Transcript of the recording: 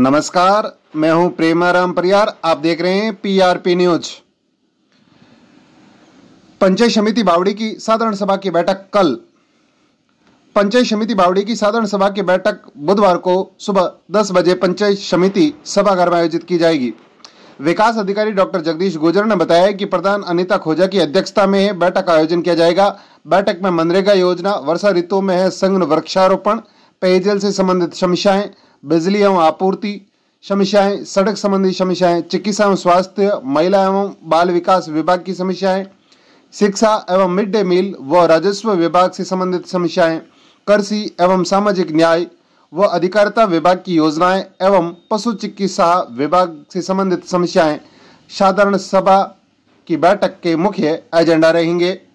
नमस्कार मैं हूं प्रेमाराम परियार आप देख रहे हैं पीआरपी न्यूज पंचायत समिति बावड़ी की साधारण सभा की बैठक कल पंचायत समिति बावड़ी की साधारण सभा की बैठक बुधवार को सुबह 10 बजे पंचायत समिति सभागार में आयोजित की जाएगी विकास अधिकारी डॉक्टर जगदीश गुजर ने बताया कि प्रधान अनिता खोजा की अध्यक्षता में बैठक का आयोजन किया जाएगा बैठक में मनरेगा योजना वर्षा ऋतु में है संघ वृक्षारोपण पेयजल से संबंधित समस्याएं बिजली एवं आपूर्ति समस्याएं सड़क संबंधी समस्याएं चिकित्सा एवं स्वास्थ्य महिला एवं बाल विकास विभाग की समस्याएं शिक्षा एवं मिड डे मील व राजस्व विभाग से संबंधित समस्याएं कृषि एवं सामाजिक न्याय व अधिकारिता विभाग की योजनाएं एवं पशु चिकित्सा विभाग से संबंधित समस्याएं साधारण सभा की बैठक के मुख्य एजेंडा रहेंगे